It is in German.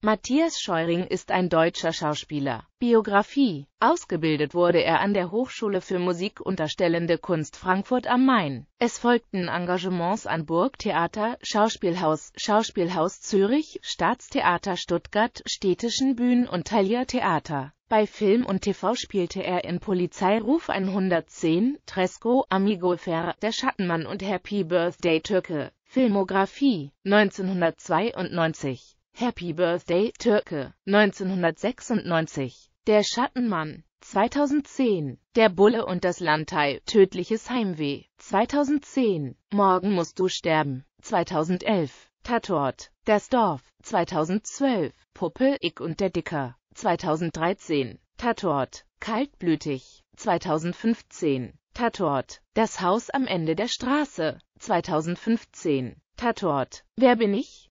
Matthias Scheuring ist ein deutscher Schauspieler. Biografie. Ausgebildet wurde er an der Hochschule für Musik Unterstellende Kunst Frankfurt am Main. Es folgten Engagements an Burgtheater, Schauspielhaus, Schauspielhaus Zürich, Staatstheater Stuttgart, Städtischen Bühnen und Talia Theater. Bei Film und TV spielte er in Polizeiruf 110, Tresco, Amigo Fer, Der Schattenmann und Happy Birthday Türke. Filmografie 1992 Happy Birthday, Türke, 1996. Der Schattenmann, 2010. Der Bulle und das Landteil, tödliches Heimweh, 2010. Morgen musst du sterben, 2011. Tatort, das Dorf, 2012. Puppe, Ick und der Dicker, 2013. Tatort, kaltblütig, 2015. Tatort, das Haus am Ende der Straße, 2015. Tatort, wer bin ich?